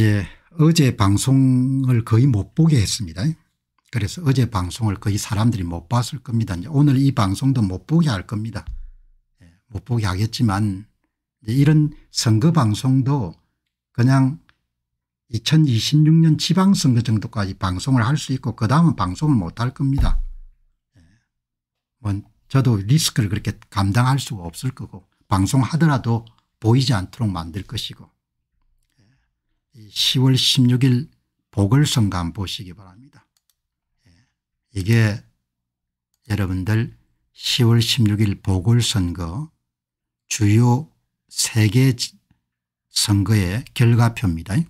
이제 어제 방송을 거의 못 보게 했습니다. 그래서 어제 방송을 거의 사람들이 못 봤을 겁니다. 오늘 이 방송도 못 보게 할 겁니다. 예, 못 보게 하겠지만 이런 선거 방송도 그냥 2026년 지방선거 정도까지 방송을 할 수 있고 그 다음은 방송을 못 할 겁니다. 뭐 저도 리스크를 그렇게 감당할 수가 없을 거고 방송하더라도 보이지 않도록 만들 것이고 10월 16일 보궐선거 한번 보시기 바랍니다. 예. 이게 여러분들 10월 16일 보궐선거 주요 세계 선거의 결과표입니다. 예.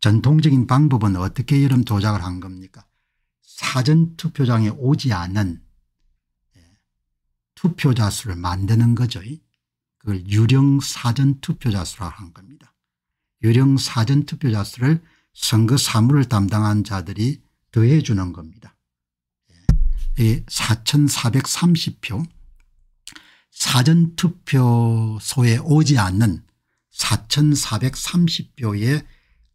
전통적인 방법은 어떻게 이런 도작을 한 겁니까 사전투표장에 오지 않은 예, 투표자 수를 만드는 거죠. 그걸 유령 사전투표자 수라고 한 겁니다. 유령 사전투표자 수를 선거 사무를 담당한 자들이 더해 주는 겁니다. 4,430표 예. 사전투표소에 오지 않는 4,430표의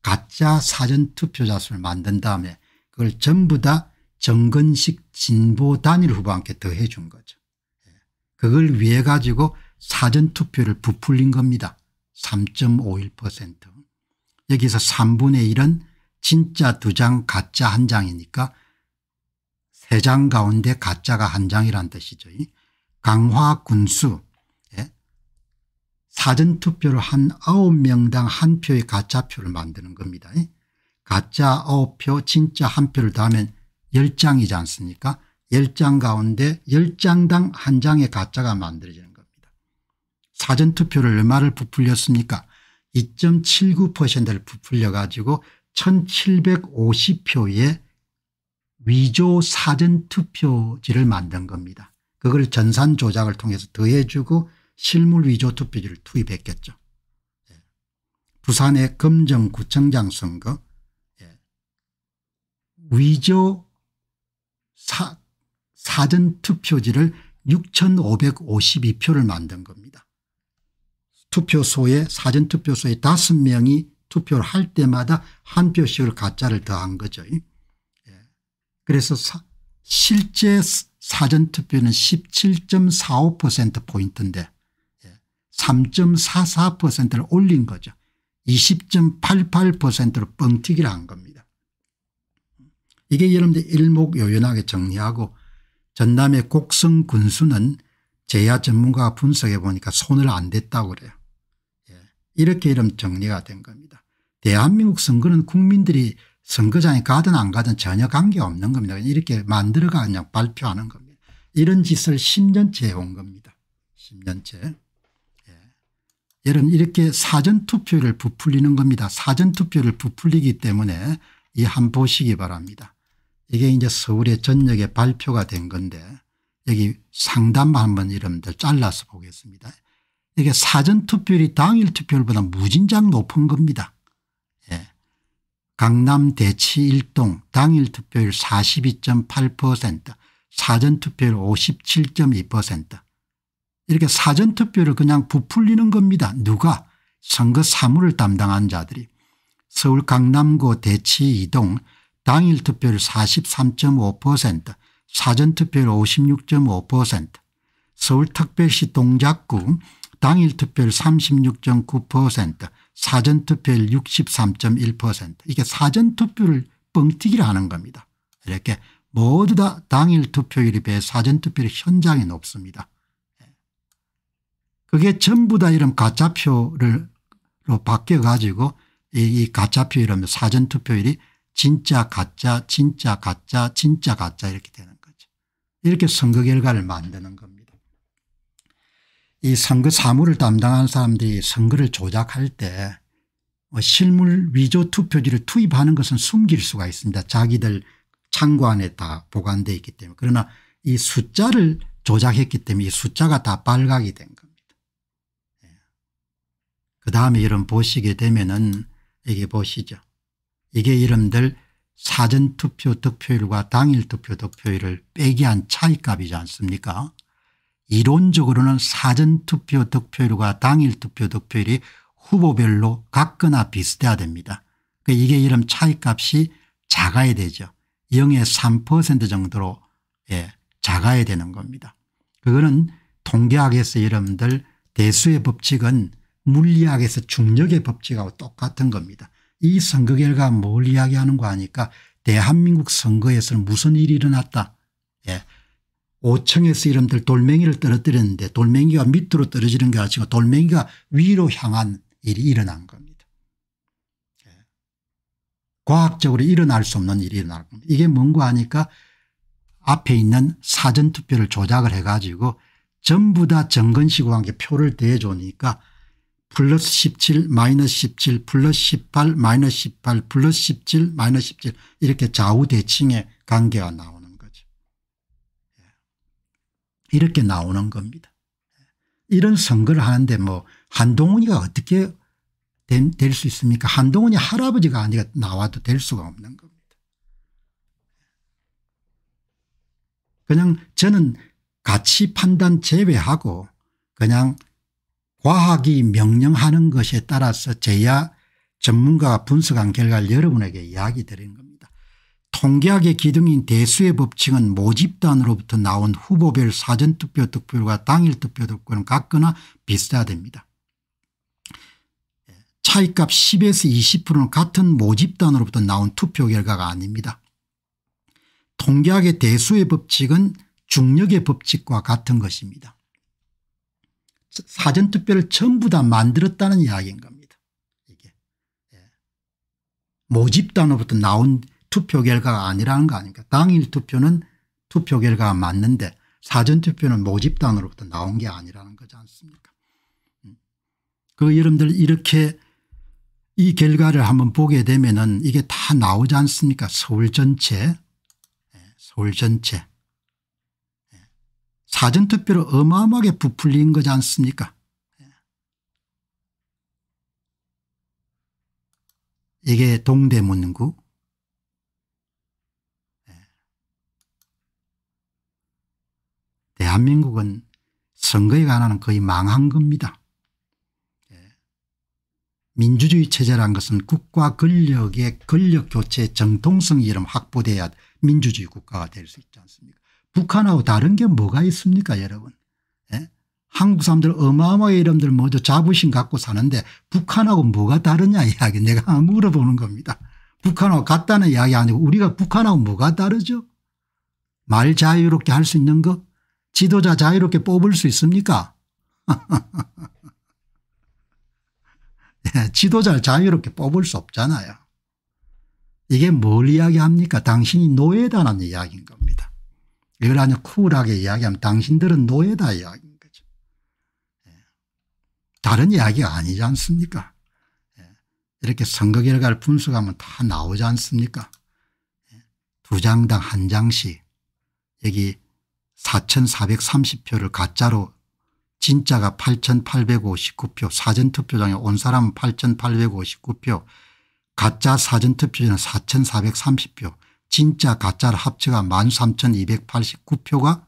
가짜 사전투표자 수를 만든 다음에 그걸 전부 다 정근식 진보 단일 후보한테 더해 준 거죠. 예. 그걸 위해 가지고 사전투표를 부풀린 겁니다. 3.51% 여기서 3분의 1은 진짜 두장 가짜 한장이니까세 장 가운데 가짜가 한장이란 뜻이죠. 강화군수 예? 사전투표를한 9명당 한 표의 가짜표를 만드는 겁니다. 가짜 9표 진짜 한 표를 더하면 10장이지 않습니까 10장 가운데 10장당 한장의 가짜가 만들어지는 겁니다. 사전투표를 얼마를 부풀렸습니까 2.79%를 부풀려 가지고 1750표의 위조 사전투표지를 만든 겁니다. 그걸 전산 조작을 통해서 더해주고 실물 위조 투표지를 투입했겠죠. 예. 부산의 금정구청장 선거 예. 위조 사전투표지를 6552표를 만든 겁니다. 투표소에 사전투표소에 다섯 명이 투표를 할 때마다 한 표씩을 가짜를 더한 거죠. 예. 그래서 사, 실제 사전투표는 17.45%포인트인데 3.44%를 예, 올린 거죠. 20.88%로 뻥튀기를 한 겁니다. 이게 여러분들 일목요연하게 정리하고 전남의 곡성 군수는 제야 전문가가 분석해 보니까 손을 안 댔다고 그래요. 이렇게 이름 정리가 된 겁니다. 대한민국 선거는 국민들이 선거장에 가든 안 가든 전혀 관계없는 겁니다. 이렇게 만들어가 냐냥 발표하는 겁니다. 이런 짓을 10년째 해온 겁니다. 10년째. 예. 여러분 이렇게 사전투표를 부풀리는 겁니다. 사전투표를 부풀리기 때문에 이한 보시기 바랍니다. 이게 이제 서울의 전역에 발표가 된 건데 여기 상담 한번 이름들 잘라서 보겠습니다. 이게 사전 투표율이 당일 투표율보다 무진장 높은 겁니다. 예. 강남 대치 1동 당일 투표율 42.8% 사전 투표율 57.2% 이렇게 사전 투표율을 그냥 부풀리는 겁니다. 누가 선거 사무를 담당한 자들이 서울 강남구 대치 2동 당일 투표율 43.5% 사전 투표율 56.5% 서울 특별시 동작구 당일 투표율 36.9% 사전투표율 63.1% 이게 사전투표를 뻥튀기라 하는 겁니다. 이렇게 모두 다 당일 투표율에 비해 사전투표율이 현장에 높습니다. 예. 그게 전부 다 이런 가짜표로 바뀌어 가지고 이, 이 가짜표 이러면 사전투표율이 진짜 가짜 진짜 가짜 진짜 가짜 이렇게 되는 거죠. 이렇게 선거 결과를 만드는 겁니다. 이 선거 사무를 담당한 사람들이 선거를 조작할 때 뭐 실물 위조 투표지를 투입하는 것은 숨길 수가 있습니다. 자기들 창구 안에 다 보관되어 있기 때문에. 그러나 이 숫자를 조작했기 때문에 이 숫자가 다 발각이 된 겁니다. 예. 그 다음에 여러 보시게 되면은 이게 보시죠. 이게 이름들 사전투표 득표율과 당일투표 득표율을 빼기한 차이값이지 않습니까 이론적으로는 사전투표 득표율과 당일투표 득표율이 후보별로 같거나 비슷해야 됩니다. 그러니까 이게 이런 차이값이 작아야 되죠. 0의 3% 정도로 예, 작아야 되는 겁니다. 그거는 통계학에서 여러분들 대수의 법칙은 물리학에서 중력의 법칙하고 똑같은 겁니다. 이 선거 결과 뭘 이야기하는 거 아니까 대한민국 선거에서는 무슨 일이 일어났다. 예. 5층에서 이름들 돌멩이를 떨어뜨렸는데 돌멩이가 밑으로 떨어지는 게 아니고 돌멩이가 위로 향한 일이 일어난 겁니다. 예. 과학적으로 일어날 수 없는 일이 일어날 겁니다. 이게 뭔가 하니까 앞에 있는 사전투표를 조작을 해가지고 전부 다 정근시공한게 표를 대줘니까 플러스 17 마이너스 17 플러스 18 마이너스 18 플러스 17 마이너스 17 이렇게 좌우대칭의 관계가 나옵니다. 이렇게 나오는 겁니다. 이런 선거를 하는데 뭐 한동훈이가 어떻게 될 수 있습니까 한동훈이 할아버지가 아니라 나와도 될 수가 없는 겁니다. 그냥 저는 가치 판단 제외하고 그냥 과학이 명령하는 것에 따라서 제야 전문가가 분석한 결과를 여러분에게 이야기 드린 겁니다. 통계학의 기둥인 대수의 법칙은 모집단으로부터 나온 후보별 사전투표 득표율과 당일 투표 득표율은 같거나 비슷해야 됩니다. 차이값 10에서 20%는 같은 모집단으로부터 나온 투표 결과가 아닙니다. 통계학의 대수의 법칙은 중력의 법칙과 같은 것입니다. 사전투표를 전부 다 만들었다는 이야기인 겁니다. 이게 예. 모집단으로부터 나온 투표 결과가 아니라는 거 아닙니까 당일 투표는 투표 결과가 맞는데 사전투표는 모집단으로부터 나온 게 아니라는 거지 않습니까 음. 그 여러분들 이렇게 이 결과를 한번 보게 되면 은 이게 다 나오지 않습니까 서울 전체 예, 서울 전체 예. 사전투표로 어마어마하게 부풀린 거지 않습니까 예. 이게 동대문구 대한민국은 선거에 관한 거의 망한 겁니다. 예. 민주주의 체제란 것은 국가 권력의 권력 교체 정통성이 이름 확보돼야 민주주의 국가가 될 수 있지 않습니까 북한하고 다른 게 뭐가 있습니까 여러분 예? 한국 사람들 어마어마한 이름들 모두 자부심 갖고 사는데 북한하고 뭐가 다르냐 이야기 내가 물어보는 겁니다. 북한하고 같다는 이야기 아니고 우리가 북한하고 뭐가 다르죠 말 자유롭게 할 수 있는 것 지도자 자유롭게 뽑을 수 있습니까? 예, 지도자를 자유롭게 뽑을 수 없잖아요. 이게 뭘 이야기합니까? 당신이 노예다라는 이야기인 겁니다. 이걸 아주 쿨하게 이야기하면 당신들은 노예다 이야기인 거죠. 예. 다른 이야기가 아니지 않습니까? 예. 이렇게 선거 결과를 분석하면 다 나오지 않습니까? 두 장당 한 장씩 여기 4,430표를 가짜로 진짜가 8,859표 사전투표장에 온 사람은 8,859표 가짜 사전투표장은 4,430표 진짜 가짜를 합쳐가 13,289표가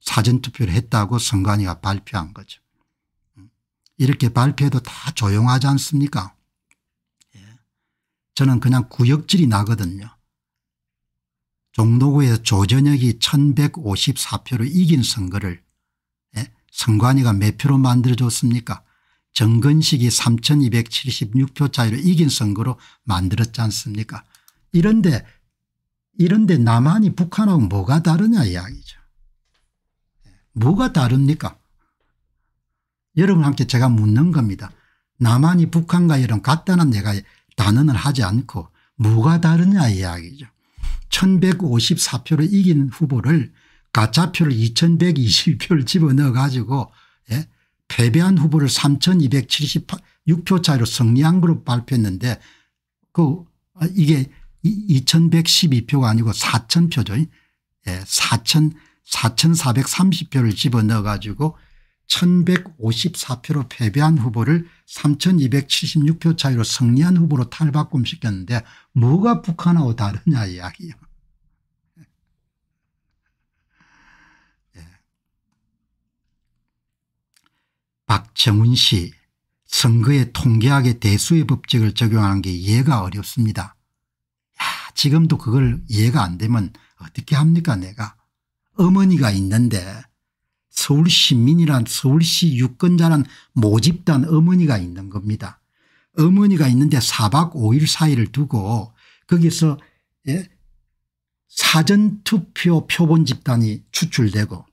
사전투표를 했다고 선관위가 발표한 거죠. 이렇게 발표해도 다 조용하지 않습니까 예. 저는 그냥 구역질이 나거든요. 종로구에서 조전혁이 1154표로 이긴 선거를 예, 선관위가 몇 표로 만들어줬습니까 정근식이 3276표 차이로 이긴 선거로 만들었지 않습니까 이런데 이런데 남한이 북한하고 뭐가 다르냐 이야기죠. 예, 뭐가 다릅니까 여러분한테 제가 묻는 겁니다. 남한이 북한과 이런 간단한 내가 단언을 하지 않고 뭐가 다르냐 이야기죠. 1154표를 이긴 후보를 가짜표를 2120표를 집어넣어 가지고 예? 패배한 후보를 3276표 차이로 승리한 걸로 발표했는데 그 아, 이게 2112표가 아니고 4000표죠. 예, 4000 4,430표를 집어넣어 가지고 1,154표로 패배한 후보를 3,276표 차이로 승리한 후보로 탈바꿈시켰는데 뭐가 북한하고 다르냐 이야기예요. 정훈 씨 선거에 통계학의 대수의 법칙을 적용하는 게 이해가 어렵습니다. 야 지금도 그걸 이해가 안 되면 어떻게 합니까 내가 어머니가 있는데 서울시민이란 서울시 유권자란 모집단 어머니가 있는 겁니다. 어머니가 있는데 4박 5일 사이를 두고 거기서 예? 사전투표 표본 집단이 추출되고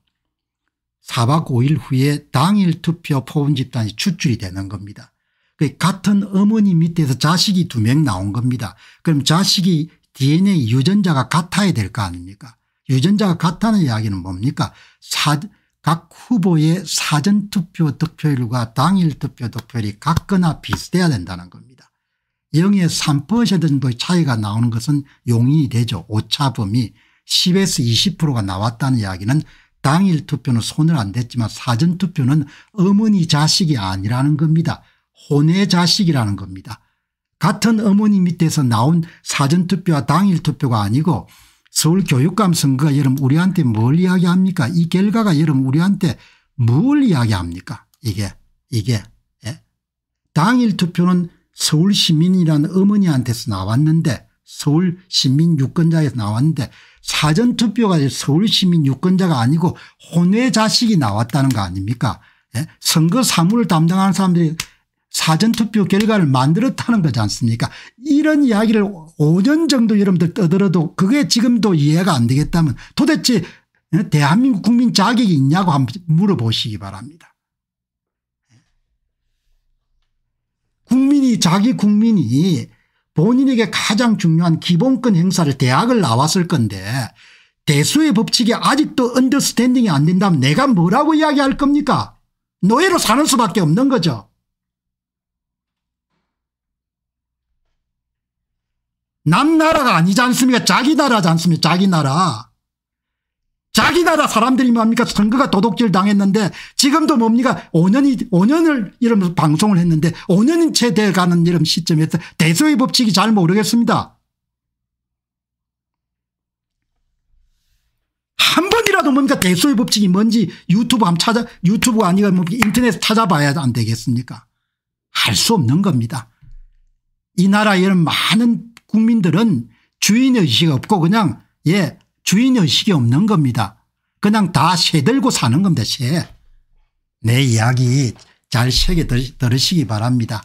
4박 5일 후에 당일 투표 포운 집단이 추출이 되는 겁니다. 그 같은 어머니 밑에서 자식이 두 명 나온 겁니다. 그럼 자식이 DNA 유전자가 같아야 될 거 아닙니까 유전자가 같다는 이야기는 뭡니까 사, 각 후보의 사전투표 득표율과 당일 투표 득표율이 같거나 비슷해야 된다는 겁니다. 0에 3%의 차이가 나오는 것은 용인이 되죠. 오차범위 10에서 20%가 나왔다는 이야기는 당일 투표는 손을 안 댔지만 사전 투표는 어머니 자식이 아니라는 겁니다. 혼의 자식이라는 겁니다. 같은 어머니 밑에서 나온 사전 투표와 당일 투표가 아니고 서울 교육감 선거가 여러분 우리한테 뭘 이야기합니까? 이 결과가 여러분 우리한테 뭘 이야기합니까? 이게 이게 예? 당일 투표는 서울 시민이라는 어머니한테서 나왔는데 서울 시민 유권자에서 나왔는데 사전투표가 서울 시민 유권자가 아니고 혼외 자식이 나왔다는 거 아닙니까 예? 선거 사무를 담당하는 사람들이 사전투표 결과를 만들었다는 거지 않습니까 이런 이야기를 5년 정도 여러분들 떠들어도 그게 지금도 이해가 안 되겠다면 도대체 예? 대한민국 국민 자격이 있냐고 한번 물어보시기 바랍니다. 예? 국민이 자기 국민이 본인에게 가장 중요한 기본권 행사를 대학을 나왔을 건데 대수의 법칙이 아직도 언더스탠딩이 안 된다면 내가 뭐라고 이야기할 겁니까 노예로 사는 수밖에 없는 거죠. 남 나라가 아니지 않습니까? 자기 나라지 않습니까? 자기 나라. 자기 나라 사람들이 뭡니까 선거가 도둑질 당했는데 지금도 뭡니까 5년이 5년을 이러면서 방송을 했는데 5년이 채 돼가는 이런 시점에서 대소의 법칙이 잘 모르겠습니다. 한 번이라도 뭡니까 대소의 법칙이 뭔지 유튜브 한번 찾아 유튜브 아니가 뭡 인터넷 찾아봐야 안 되겠습니까? 할 수 없는 겁니다. 이 나라에 이런 많은 국민들은 주인의식 없고 그냥 예 주인의식이 없는 겁니다. 그냥 다 새들고 사는 겁니다. 새. 내 이야기 잘새게 들으시기 바랍니다.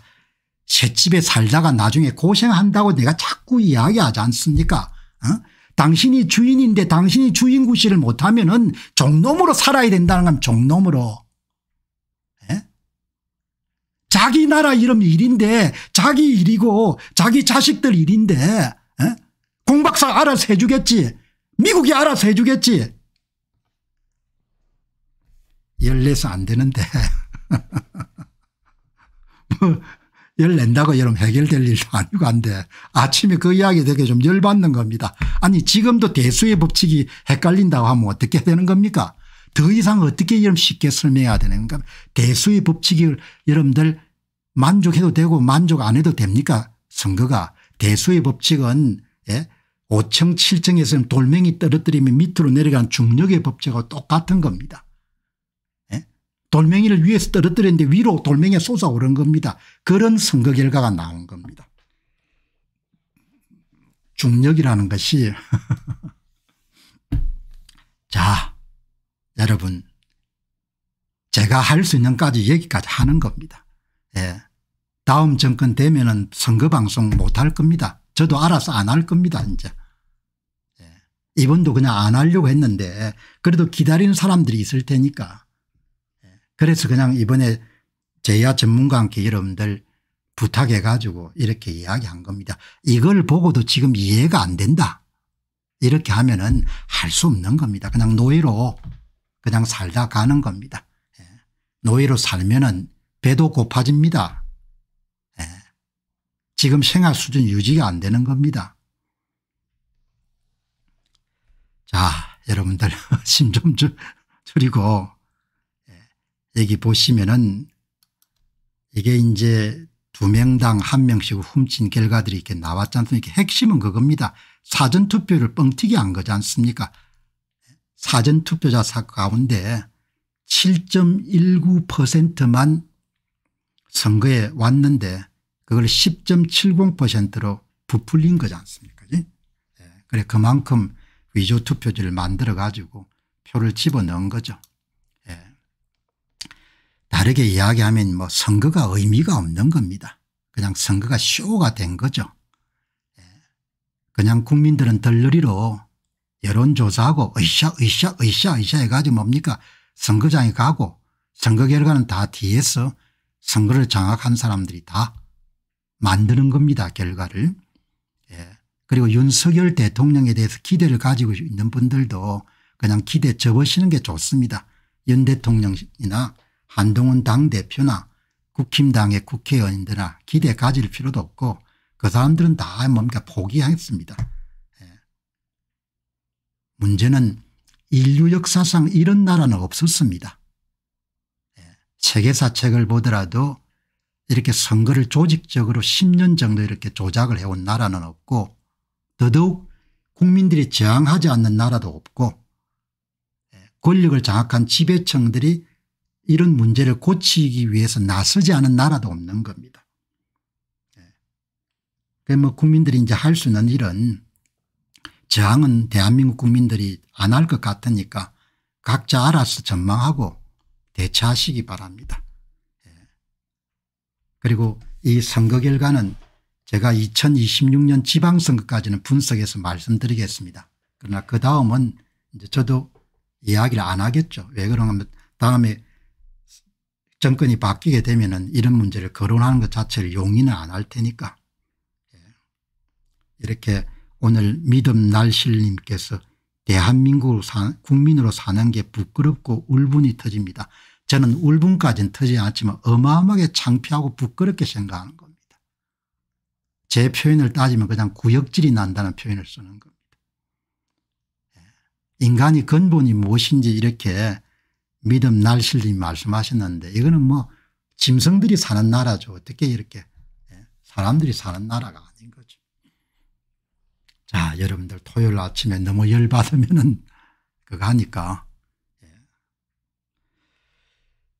새집에 살다가 나중에 고생한다고 내가 자꾸 이야기하지 않습니까 어? 당신이 주인인데 당신이 주인 구실을 못하면 은 종놈으로 살아야 된다는 건 종놈으로. 예? 자기 나라 이름 일인데 자기 일이고 자기 자식들 일인데 예? 공박사 알아서 해주겠지. 미국이 알아서 해주겠지. 열내서 안 되는데. 뭐 열낸다고 여러분 해결될 일도 아니고 한데 아침에 그 이야기 되게 좀 열받는 겁니다. 아니 지금도 대수의 법칙이 헷갈린다고 하면 어떻게 되는 겁니까? 더 이상 어떻게 여러분 쉽게 설명해야 되는가? 대수의 법칙을 여러분들 만족해도 되고 만족 안 해도 됩니까? 선거가 대수의 법칙은 예? 5층 7층에서는 돌멩이 떨어뜨리면 밑으로 내려간 중력의 법칙과 똑같은 겁니다. 예? 돌멩이를 위에서 떨어뜨렸는데 위로 돌멩이가 솟아오른 겁니다. 그런 선거 결과가 나온 겁니다. 중력이라는 것이 자 여러분 제가 할 수 있는 까지 여기까지 하는 겁니다. 예. 다음 정권 되면 은 선거방송 못 할 겁니다. 저도 알아서 안 할 겁니다 이제. 예. 이번도 그냥 안 하려고 했는데 그래도 기다리는 사람들이 있을 테니까. 예. 그래서 그냥 이번에 제야 전문가와 함 여러분들 부탁해 가지고 이렇게 이야기한 겁니다. 이걸 보고도 지금 이해가 안 된다. 이렇게 하면 은할 수 없는 겁니다. 그냥 노예로 그냥 살다 가는 겁니다. 예. 노예로 살면 은 배도 고파집니다. 지금 생활 수준 유지가 안 되는 겁니다. 자 여러분들 심 좀 줄이고 예, 여기 보시면은 이게 이제 두 명당 한 명씩 훔친 결과들이 이렇게 나왔지 않습니까 핵심은 그겁니다. 사전투표를 뻥튀기 한 거지 않습니까 사전투표자 가운데 7.19%만 선거에 왔는데 그걸 10.70%로 부풀린 거지 않습니까? 예. 그래 그만큼 위조 투표지를 만들어 가지고 표를 집어넣은 거죠. 예. 다르게 이야기하면 뭐 선거가 의미가 없는 겁니다. 그냥 선거가 쇼가 된 거죠. 예. 그냥 국민들은 덜러리로 여론조사하고 으쌰 으쌰 으쌰 으쌰 해가지고 뭡니까 선거장에 가고 선거 결과는 다 뒤에서 선거를 장악한 사람들이 다 만드는 겁니다 결과를. 예. 그리고 윤석열 대통령에 대해서 기대를 가지고 있는 분들도 그냥 기대 접으시는 게 좋습니다. 윤 대통령이나 한동훈 당대표나 국힘당의 국회의원들이나 기대 가질 필요도 없고 그 사람들은 다 뭡니까 포기했습니다. 예. 문제는 인류 역사상 이런 나라는 없었습니다. 예. 세계사 책을 보더라도 이렇게 선거를 조직적으로 10년 정도 이렇게 조작을 해온 나라는 없고 더더욱 국민들이 저항하지 않는 나라도 없고 예, 권력을 장악한 지배층들이 이런 문제를 고치기 위해서 나서지 않은 나라도 없는 겁니다. 예. 뭐 국민들이 이제 할 수 있는 일은 저항은 대한민국 국민들이 안 할 것 같으니까 각자 알아서 전망하고 대처하시기 바랍니다. 그리고 이 선거 결과는 제가 2026년 지방선거까지는 분석해서 말씀드리겠습니다. 그러나 그 다음은 이제 저도 이야기를 안 하겠죠. 왜 그러냐면 다음에 정권이 바뀌게 되면 은 이런 문제를 거론하는 것 자체를 용인은 안할 테니까. 예. 이렇게 오늘 믿음 날실님께서 대한민국 국민으로 사는 게 부끄럽고 울분이 터집니다. 저는 울분까지는 터지지 않았지만 어마어마하게 창피하고 부끄럽게 생각하는 겁니다. 제 표현을 따지면 그냥 구역질이 난다는 표현을 쓰는 겁니다. 예. 인간이 근본이 무엇인지 이렇게 믿음 날실님 말씀하셨는데 이거는 뭐 짐승들이 사는 나라죠. 어떻게 이렇게 예, 사람들이 사는 나라가 아닌 거죠. 자 여러분들 토요일 아침에 너무 열받으면 그거 하니까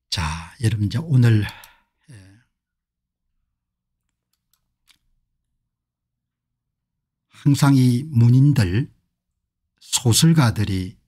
자, 여러분 이제 오늘 예. 항상 이 문인들 소설가들이